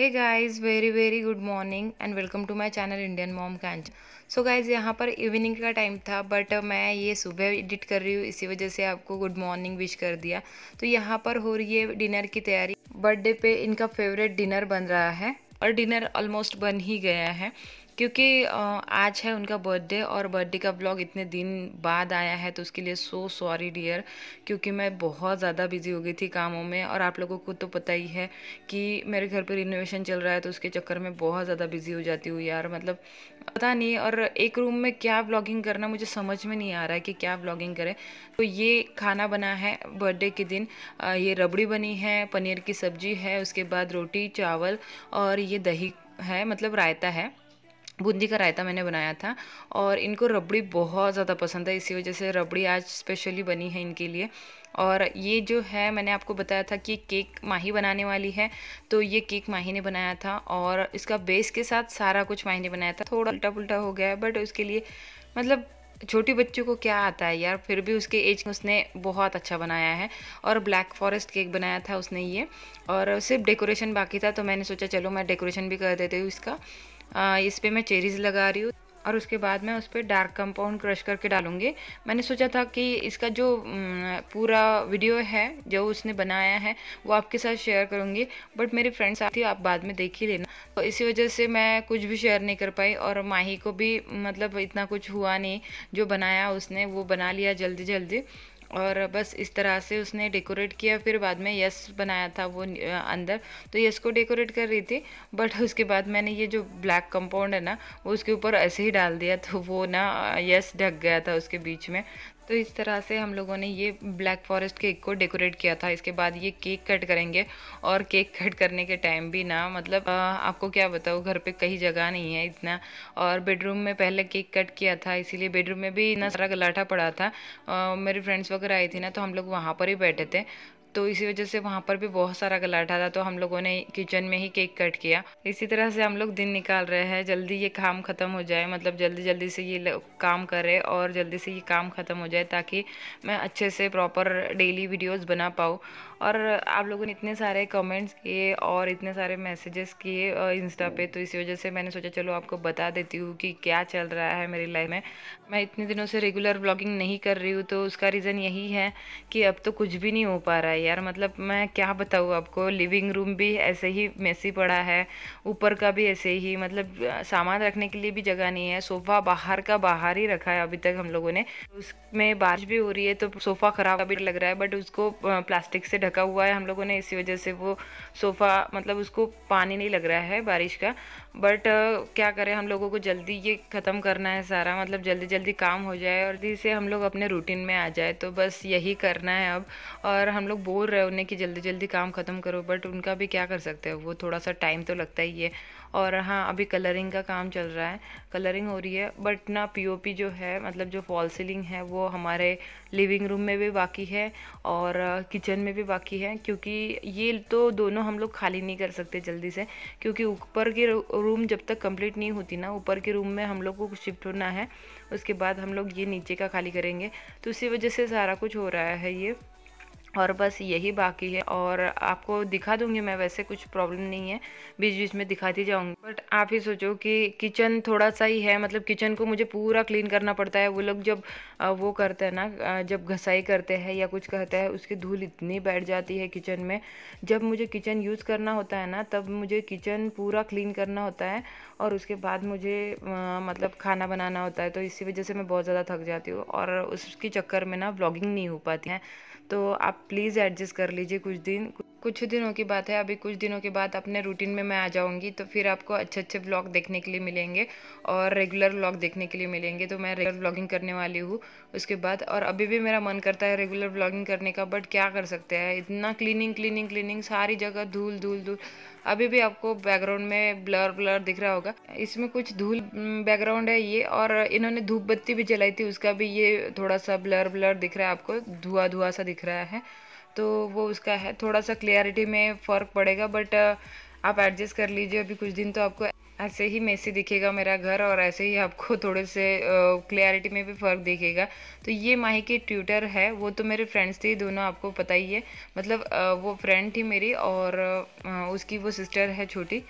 hey guys very very good morning and welcome to my channel Indian mom कैंच so guys यहाँ पर evening का time था but uh, मैं ये सुबह एडिट कर रही हूँ इसी वजह से आपको गुड मॉर्निंग विश कर दिया तो यहाँ पर हो रही है डिनर की तैयारी बर्थडे पे इनका फेवरेट डिनर बन रहा है और डिनर ऑलमोस्ट बन ही गया है क्योंकि आज है उनका बर्थडे और बर्थडे का ब्लॉग इतने दिन बाद आया है तो उसके लिए सो सॉरी डियर क्योंकि मैं बहुत ज़्यादा बिजी हो गई थी कामों में और आप लोगों को तो पता ही है कि मेरे घर पर रिनोवेशन चल रहा है तो उसके चक्कर में बहुत ज़्यादा बिजी हो जाती हूँ यार मतलब पता नहीं और एक रूम में क्या ब्लॉगिंग करना मुझे समझ में नहीं आ रहा है कि क्या ब्लॉगिंग करें तो ये खाना बना है बर्थडे के दिन ये रबड़ी बनी है पनीर की सब्जी है उसके बाद रोटी चावल और ये दही है मतलब रायता है बूंदी का रायता मैंने बनाया था और इनको रबड़ी बहुत ज़्यादा पसंद है इसी वजह से रबड़ी आज स्पेशली बनी है इनके लिए और ये जो है मैंने आपको बताया था कि केक माही बनाने वाली है तो ये केक माही ने बनाया था और इसका बेस के साथ सारा कुछ माही ने बनाया था थोड़ा उल्टा पुल्टा हो गया है बट उसके लिए मतलब छोटी बच्चों को क्या आता है यार फिर भी उसके एज में उसने बहुत अच्छा बनाया है और ब्लैक फॉरेस्ट केक बनाया था उसने ये और सिर्फ डेकोरेशन बाकी था तो मैंने सोचा चलो मैं डेकोरेशन भी कर देती हूँ इसका इस पर मैं चेरीज़ लगा रही हूँ और उसके बाद मैं उस पर डार्क कंपाउंड क्रश करके डालूंगी मैंने सोचा था कि इसका जो पूरा वीडियो है जो उसने बनाया है वो आपके साथ शेयर करूंगी बट मेरी फ्रेंड साथ ही आप बाद में देख ही लेना तो इसी वजह से मैं कुछ भी शेयर नहीं कर पाई और माही को भी मतलब इतना कुछ हुआ नहीं जो बनाया उसने वो बना लिया जल्दी जल्दी और बस इस तरह से उसने डेकोरेट किया फिर बाद में यस बनाया था वो अंदर तो यस को डेकोरेट कर रही थी बट उसके बाद मैंने ये जो ब्लैक कंपाउंड है ना वो उसके ऊपर ऐसे ही डाल दिया तो वो ना यस ढक गया था उसके बीच में तो इस तरह से हम लोगों ने ये ब्लैक फॉरेस्ट केक को डेकोरेट किया था इसके बाद ये केक कट करेंगे और केक कट करने के टाइम भी ना मतलब आ, आपको क्या बताऊँ घर पे कहीं जगह नहीं है इतना और बेडरूम में पहले केक कट किया था इसीलिए बेडरूम में भी इतना सारा गलाठा पड़ा था आ, मेरी फ्रेंड्स वगैरह आई थी ना तो हम लोग वहाँ पर ही बैठे थे तो इसी वजह से वहाँ पर भी बहुत सारा गलाठा था तो हम लोगों ने किचन में ही केक कट किया इसी तरह से हम लोग दिन निकाल रहे हैं जल्दी ये काम ख़त्म हो जाए मतलब जल्दी जल्दी से ये काम करे और जल्दी से ये काम ख़त्म हो जाए ताकि मैं अच्छे से प्रॉपर डेली वीडियोज़ बना पाऊँ और आप लोगों ने इतने सारे कमेंट्स किए और इतने सारे मैसेजेस किए इंस्टा पे तो इसी वजह से मैंने सोचा चलो आपको बता देती हूँ कि क्या चल रहा है मेरी लाइफ में मैं इतने दिनों से रेगुलर ब्लॉगिंग नहीं कर रही हूँ तो उसका रीज़न यही है कि अब तो कुछ भी नहीं हो पा रहा है यार मतलब मैं क्या बताऊँ आपको लिविंग रूम भी ऐसे ही मेसी पड़ा है ऊपर का भी ऐसे ही मतलब सामान रखने के लिए भी जगह नहीं है सोफ़ा बाहर का बाहर ही रखा है अभी तक हम लोगों ने उसमें बारिश भी हो रही है तो सोफ़ा ख़राब अभी लग रहा है बट उसको प्लास्टिक से ढक ढका हुआ है हम लोगों ने इसी वजह से वो सोफ़ा मतलब उसको पानी नहीं लग रहा है बारिश का बट क्या करें हम लोगों को जल्दी ये ख़त्म करना है सारा मतलब जल्दी जल्दी काम हो जाए और जिससे हम लोग अपने रूटीन में आ जाए तो बस यही करना है अब और हम लोग बोल रहे हैं उन्हें कि जल्दी जल्दी काम ख़त्म करो बट उनका भी क्या कर सकते हो वो थोड़ा सा टाइम तो लगता ही है और हाँ अभी कलरिंग का काम चल रहा है कलरिंग हो रही है बट ना पीओपी जो है मतलब जो फॉल सीलिंग है वो हमारे लिविंग रूम में भी बाकी है और किचन में भी बाकी बाकी है क्योंकि ये तो दोनों हम लोग खाली नहीं कर सकते जल्दी से क्योंकि ऊपर के रूम जब तक कंप्लीट नहीं होती ना ऊपर के रूम में हम लोग को शिफ्ट होना है उसके बाद हम लोग ये नीचे का खाली करेंगे तो उसी वजह से सारा कुछ हो रहा है ये और बस यही बाकी है और आपको दिखा दूंगी मैं वैसे कुछ प्रॉब्लम नहीं है बीच बीच में दिखाती जाऊंगी बट आप ही सोचो कि किचन थोड़ा सा ही है मतलब किचन को मुझे पूरा क्लीन करना पड़ता है वो लोग जब वो करते हैं ना जब घसाई करते हैं या कुछ कहते हैं उसकी धूल इतनी बैठ जाती है किचन में जब मुझे किचन यूज़ करना होता है ना तब मुझे किचन पूरा क्लीन करना होता है और उसके बाद मुझे मतलब खाना बनाना होता है तो इसी वजह से मैं बहुत ज़्यादा थक जाती हूँ और उसके चक्कर में ना ब्लॉगिंग नहीं हो पाती है तो आप प्लीज़ एडजस्ट कर लीजिए कुछ दिन कुछ दिनों की बात है अभी कुछ दिनों के बाद अपने रूटीन में मैं आ जाऊंगी तो फिर आपको अच्छे अच्छे ब्लॉग देखने के लिए मिलेंगे और रेगुलर ब्लॉग देखने के लिए मिलेंगे तो मैं रेगुलर ब्लॉगिंग करने वाली हूँ उसके बाद और अभी भी मेरा मन करता है रेगुलर ब्लॉगिंग करने का बट क्या कर सकते हैं इतना क्लीनिंग क्लीनिंग क्लीनिंग सारी जगह धूल धूल धूल अभी भी आपको बैकग्राउंड में ब्लर ब्लर दिख रहा होगा इसमें कुछ धूल बैकग्राउंड है ये और इन्होंने धूप बत्ती भी जलाई थी उसका भी ये थोड़ा सा ब्लर ब्लर दिख रहा है आपको धुआं धुआं सा दिख रहा है तो वो उसका है थोड़ा सा क्लियरिटी में फ़र्क पड़ेगा बट आप एडजस्ट कर लीजिए अभी कुछ दिन तो आपको ऐसे ही मेसी दिखेगा मेरा घर और ऐसे ही आपको थोड़े से क्लियरिटी में भी फ़र्क दिखेगा तो ये माही की ट्यूटर है वो तो मेरे फ्रेंड्स थे दोनों आपको पता ही है मतलब आ, वो फ्रेंड थी मेरी और आ, उसकी वो सिस्टर है छोटी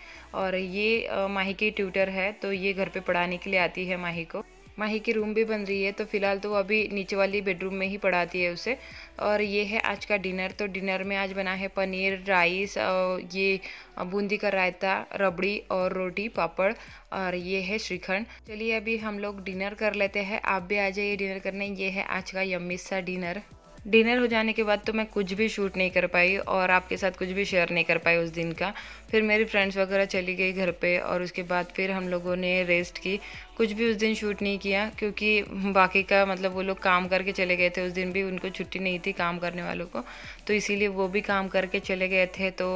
और ये आ, माही की ट्यूटर है तो ये घर पे पढ़ाने के लिए आती है माही को माही की रूम भी बन रही है तो फ़िलहाल तो वो अभी नीचे वाली बेडरूम में ही पढ़ाती है उसे और ये है आज का डिनर तो डिनर में आज बना है पनीर राइस ये बूंदी का रायता रबड़ी और रोटी पापड़ और ये है श्रीखंड चलिए अभी हम लोग डिनर कर लेते हैं आप भी आ जाइए डिनर करने ये है आज का यम्मी सा डिनर डिनर हो जाने के बाद तो मैं कुछ भी शूट नहीं कर पाई और आपके साथ कुछ भी शेयर नहीं कर पाई उस दिन का फिर मेरी फ्रेंड्स वगैरह चली गई घर पे और उसके बाद फिर हम लोगों ने रेस्ट की कुछ भी उस दिन शूट नहीं किया क्योंकि बाकी का मतलब वो लोग काम करके चले गए थे उस दिन भी उनको छुट्टी नहीं थी काम करने वालों को तो इसीलिए वो भी काम करके चले गए थे तो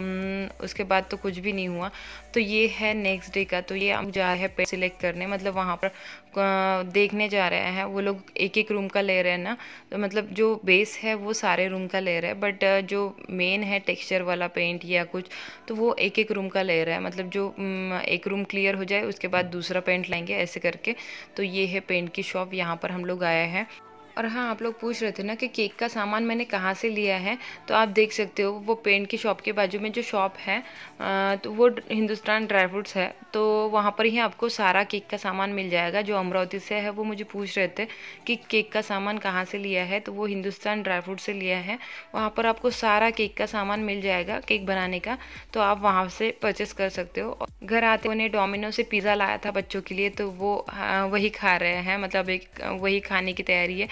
हम्म, उसके बाद तो कुछ भी नहीं हुआ तो ये है नेक्स्ट डे का तो ये हम जा रहे हैं पेड़ सिलेक्ट करने मतलब वहाँ पर देखने जा रहे हैं वो लोग एक एक रूम का ले रहे हैं ना तो मतलब जो बेस है वो सारे रूम का ले रहे हैं बट जो मेन है टेक्सचर वाला पेंट या कुछ तो वो एक एक रूम का ले रहा है मतलब जो हम्म, एक रूम क्लियर हो जाए उसके बाद दूसरा पेंट लाएंगे ऐसे करके तो ये है पेंट की शॉप यहाँ पर हम लोग आए हैं और हाँ आप लोग पूछ रहे थे ना कि केक का सामान मैंने कहाँ से लिया है तो आप देख सकते हो वो पेंट की शॉप के बाजू में जो शॉप है तो वो हिंदुस्तान ड्राई फ्रूट्स है तो वहाँ पर ही आपको सारा केक का सामान मिल जाएगा जो अमरावती से है वो मुझे पूछ रहे थे कि केक का सामान कहाँ से लिया है तो वो हिंदुस्तान ड्राई फ्रूट से लिया है वहाँ पर आपको सारा केक का सामान मिल जाएगा केक बनाने का तो आप वहाँ से परचेस कर सकते हो घर आते उन्हें डोमिनो से पिज़्ज़ा लाया था बच्चों के लिए तो वो हाँ, वही खा रहे हैं मतलब एक वही खाने की तैयारी है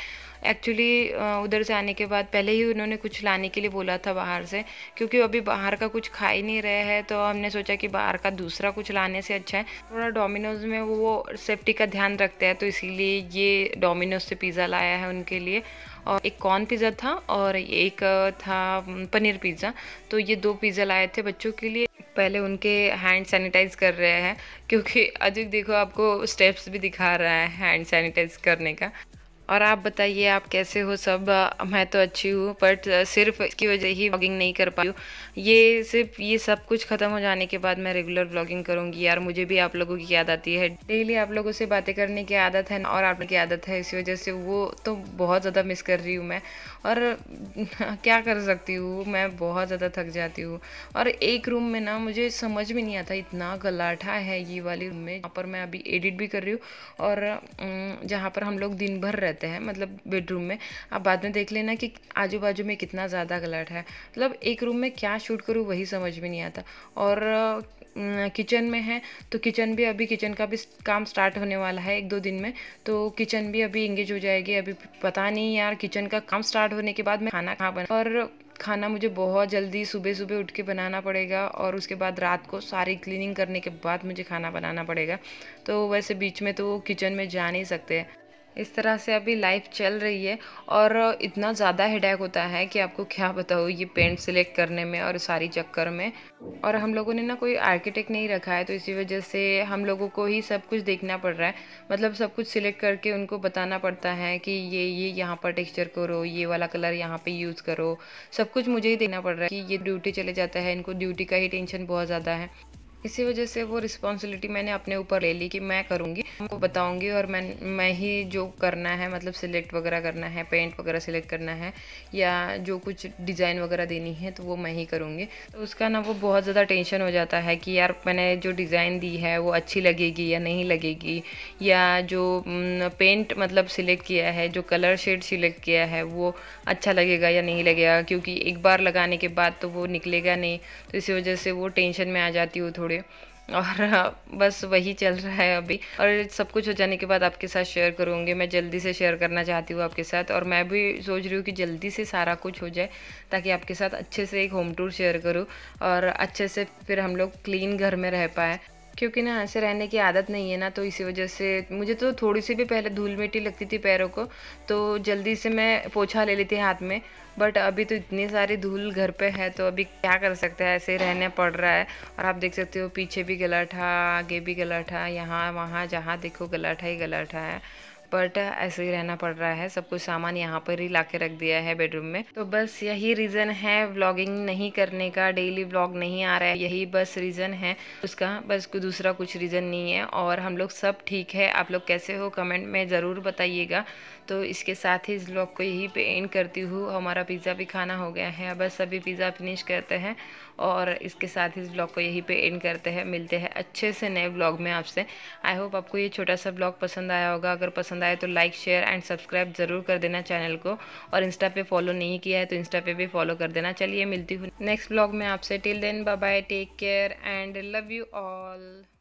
एक्चुअली उधर से आने के बाद पहले ही उन्होंने कुछ लाने के लिए बोला था बाहर से क्योंकि अभी बाहर का कुछ खा ही नहीं रहे हैं तो हमने सोचा कि बाहर का दूसरा कुछ लाने से अच्छा है थोड़ा डोमिनोज में वो सेफ्टी का ध्यान रखते हैं तो इसीलिए ये डोमिनोज से पिज़्ज़ा लाया है उनके लिए और एक कॉर्न पिज़्ज़ा था और एक था पनीर पिज़्ज़ा तो ये दो पिज़्ज़ा लाए थे बच्चों के लिए पहले उनके हैंड सैनिटाइज कर रहे हैं क्योंकि अजय देखो आपको स्टेप्स भी दिखा रहा है हैंड सैनिटाइज करने का और आप बताइए आप कैसे हो सब मैं तो अच्छी हूँ बट सिर्फ इसकी वजह ही ब्लॉगिंग नहीं कर पाई ये सिर्फ ये सब कुछ ख़त्म हो जाने के बाद मैं रेगुलर ब्लॉगिंग करूँगी यार मुझे भी आप लोगों की याद आती है डेली आप लोगों से बातें करने की आदत है और आप लोगों की आदत है इसी वजह से वो तो बहुत ज़्यादा मिस कर रही हूँ मैं और क्या कर सकती हूँ मैं बहुत ज़्यादा थक जाती हूँ और एक रूम में ना मुझे समझ में नहीं आता इतना गलाठा है ये वाली रूम में जहाँ पर मैं अभी एडिट भी कर रही हूँ और जहाँ पर हम लोग दिन भर रहते रहते हैं मतलब बेडरूम में आप बाद में देख लेना कि आजू बाजू में कितना ज़्यादा कलर है मतलब एक रूम में क्या शूट करूँ वही समझ में नहीं आता और किचन में है तो किचन भी अभी किचन का भी काम स्टार्ट होने वाला है एक दो दिन में तो किचन भी अभी इंगेज हो जाएगी अभी पता नहीं यार किचन का काम स्टार्ट होने के बाद मैं खाना कहाँ बना और खाना मुझे बहुत जल्दी सुबह सुबह उठ के बनाना पड़ेगा और उसके बाद रात को सारी क्लीनिंग करने के बाद मुझे खाना बनाना पड़ेगा तो वैसे बीच में तो किचन में जा नहीं सकते इस तरह से अभी लाइफ चल रही है और इतना ज़्यादा हेडेक होता है कि आपको क्या बताऊँ ये पेंट सिलेक्ट करने में और सारी चक्कर में और हम लोगों ने ना कोई आर्किटेक्ट नहीं रखा है तो इसी वजह से हम लोगों को ही सब कुछ देखना पड़ रहा है मतलब सब कुछ सिलेक्ट करके उनको बताना पड़ता है कि ये ये यहाँ पर टेक्स्चर करो ये वाला कलर यहाँ पर यूज़ करो सब कुछ मुझे ही देना पड़ रहा है कि ये ड्यूटी चले जाता है इनको ड्यूटी का ही टेंशन बहुत ज़्यादा है इसी वजह से वो रिस्पॉन्सिबिलिटी मैंने अपने ऊपर ले ली कि मैं करूँगी उनको बताऊँगी और मैं मैं ही जो करना है मतलब सिलेक्ट वगैरह करना है पेंट वगैरह सिलेक्ट करना है या जो कुछ डिज़ाइन वगैरह देनी है तो वो मैं ही करूँगी तो उसका ना वो बहुत ज़्यादा टेंशन हो जाता है कि यार मैंने जो डिज़ाइन दी है वो अच्छी लगेगी या नहीं लगेगी या जो पेंट मतलब सिलेक्ट किया है जो कलर शेड सिलेक्ट किया है वो अच्छा लगेगा या नहीं लगेगा क्योंकि एक बार लगाने के बाद तो वो निकलेगा नहीं तो इसी वजह से वो टेंशन में आ जाती हूँ थोड़ी जुड़े और हाँ, बस वही चल रहा है अभी और सब कुछ हो जाने के बाद आपके साथ शेयर करूँगी मैं जल्दी से शेयर करना चाहती हूँ आपके साथ और मैं भी सोच रही हूँ कि जल्दी से सारा कुछ हो जाए ताकि आपके साथ अच्छे से एक होम टूर शेयर करूँ और अच्छे से फिर हम लोग क्लीन घर में रह पाए क्योंकि ना ऐसे रहने की आदत नहीं है ना तो इसी वजह से मुझे तो थोड़ी सी भी पहले धूल मिट्टी लगती थी पैरों को तो जल्दी से मैं पोछा ले लेती हाथ में बट अभी तो इतनी सारी धूल घर पे है तो अभी क्या कर सकते हैं ऐसे रहने पड़ रहा है और आप देख सकते हो पीछे भी गलाठा आगे भी गलाठा यहाँ वहाँ जहाँ देखो गलाठा ही गलाठा है बट ऐसे ही रहना पड़ रहा है सब कुछ सामान यहाँ पर ही ला के रख दिया है बेडरूम में तो बस यही रीज़न है व्लॉगिंग नहीं करने का डेली व्लॉग नहीं आ रहा है यही बस रीज़न है उसका बस कोई दूसरा कुछ रीज़न नहीं है और हम लोग सब ठीक है आप लोग कैसे हो कमेंट में ज़रूर बताइएगा तो इसके साथ ही इस ब्लॉग को यही पे एंड करती हूँ हमारा पिज़्ज़ा भी खाना हो गया है बस अभी पिज़्ज़ा फिनिश करते हैं और इसके साथ इस ब्लॉग को यहीं पे एंड करते हैं मिलते हैं अच्छे से नए ब्लॉग में आपसे आई होप आपको ये छोटा सा ब्लॉग पसंद आया होगा अगर पसंद आए तो लाइक शेयर एंड सब्सक्राइब ज़रूर कर देना चैनल को और इंस्टा पे फॉलो नहीं किया है तो इंस्टा पे भी फॉलो कर देना चलिए मिलती हूँ नेक्स्ट ब्लॉग में आपसे till then bye take care and love you all